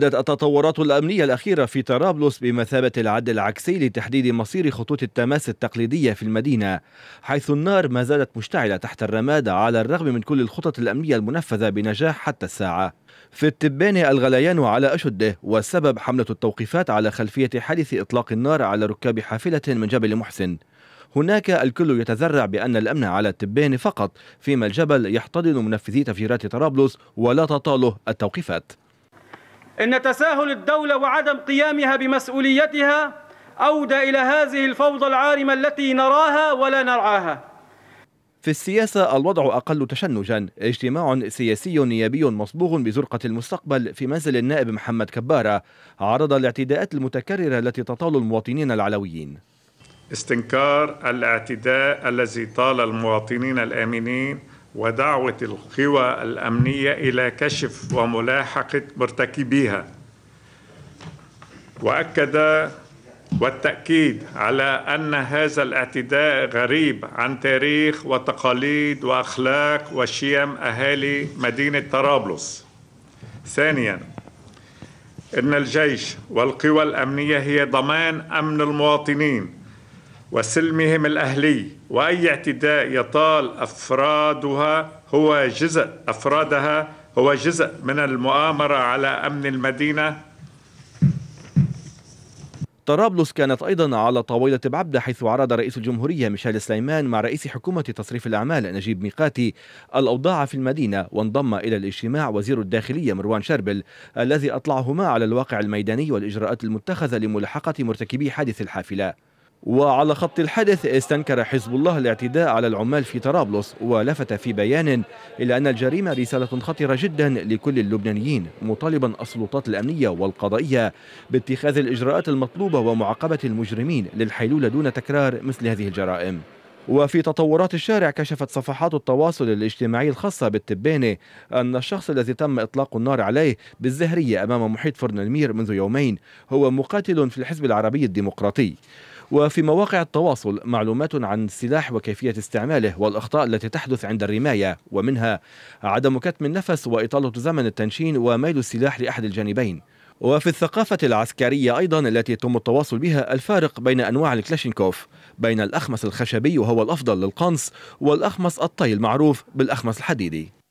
بدأت التطورات الأمنية الأخيرة في طرابلس بمثابة العد العكسي لتحديد مصير خطوط التماس التقليدية في المدينة حيث النار ما زالت مشتعلة تحت الرماد على الرغم من كل الخطط الأمنية المنفذة بنجاح حتى الساعة في التبان الغليان على أشده والسبب حملة التوقيفات على خلفية حادث إطلاق النار على ركاب حافلة من جبل محسن هناك الكل يتذرع بأن الأمن على التبان فقط فيما الجبل يحتضن منفذي تفجيرات طرابلس ولا تطاله التوقيفات إن تساهل الدولة وعدم قيامها بمسؤوليتها أودى إلى هذه الفوضى العارمة التي نراها ولا نرعاها في السياسة الوضع أقل تشنجا اجتماع سياسي نيابي مصبوغ بزرقة المستقبل في منزل النائب محمد كبارة عرض الاعتداءات المتكررة التي تطال المواطنين العلويين استنكار الاعتداء الذي طال المواطنين الآمنين ودعوة القوى الأمنية إلى كشف وملاحقة مرتكبيها وأكد والتأكيد على أن هذا الاعتداء غريب عن تاريخ وتقاليد وأخلاق وشيم أهالي مدينة طرابلس ثانيا إن الجيش والقوى الأمنية هي ضمان أمن المواطنين وسلمهم الأهلي وأي اعتداء يطال أفرادها هو جزء أفرادها هو جزء من المؤامرة على أمن المدينة طرابلس كانت أيضا على طاولة بعبدة حيث عرض رئيس الجمهورية ميشيل سليمان مع رئيس حكومة تصريف الأعمال نجيب ميقاتي الأوضاع في المدينة وانضم إلى الاجتماع وزير الداخلية مروان شربل الذي أطلعهما على الواقع الميداني والإجراءات المتخذة لملاحقة مرتكبي حادث الحافلة وعلى خط الحدث استنكر حزب الله الاعتداء على العمال في طرابلس ولفت في بيان إلى أن الجريمة رسالة خطيرة جدا لكل اللبنانيين مطالبا السلطات الأمنية والقضائية باتخاذ الإجراءات المطلوبة ومعاقبة المجرمين للحيلولة دون تكرار مثل هذه الجرائم وفي تطورات الشارع كشفت صفحات التواصل الاجتماعي الخاصة بالتباني أن الشخص الذي تم إطلاق النار عليه بالزهرية أمام محيط فرن المير منذ يومين هو مقاتل في الحزب العربي الديمقراطي وفي مواقع التواصل معلومات عن السلاح وكيفية استعماله والأخطاء التي تحدث عند الرماية ومنها عدم كتم النفس وإطالة زمن التنشين وميل السلاح لأحد الجانبين وفي الثقافة العسكرية أيضا التي يتم التواصل بها الفارق بين أنواع الكلاشينكوف بين الأخمس الخشبي وهو الأفضل للقنص والأخمس الطي المعروف بالأخمس الحديدي